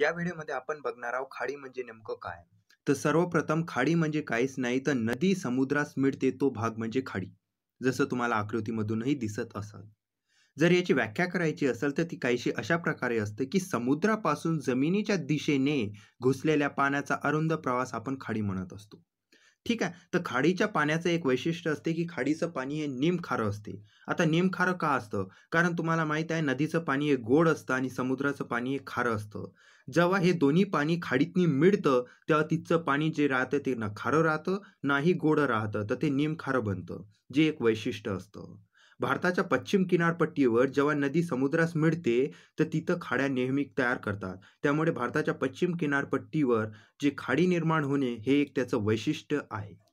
या व्हिडिओमध्ये आपण बघणार आहोत खाडी म्हणजे नेमकं काय तर सर्वप्रथम खाडी म्हणजे काहीच नाही तर नदी समुद्रास मिळते तो भाग म्हणजे खाडी जसं तुम्हाला आकृतीमधूनही दिसत असाल जर याची व्याख्या करायची असेल तर ती काहीशी अशा प्रकारे असते की समुद्रापासून जमिनीच्या दिशेने घुसलेल्या पाण्याचा अरुंद प्रवास आपण खाडी म्हणत असतो ठीक आहे तर खाडीच्या पाण्याचं एक वैशिष्ट्य असते की खाडीचं पाणी हे खारं असते आता खारं का असतं कारण तुम्हाला माहीत आहे नदीचं पाणी हे गोड असतं आणि समुद्राचं पाणी हे खारं असतं जेव्हा हे दोन्ही पाणी खाडीतनी मिळतं तेव्हा तिथचं पाणी जे राहतं ते ना खारं राहतं नाही गोडं राहतं तर ते खारं बनतं जे एक वैशिष्ट्य असतं भारताच्या पश्चिम किनारपट्टीवर जेव्हा नदी समुद्रास मिळते तर तिथं खाड्या नेहमी तयार करतात त्यामुळे भारताच्या पश्चिम किनारपट्टीवर जे खाडी निर्माण होणे हे एक त्याचं वैशिष्ट्य आहे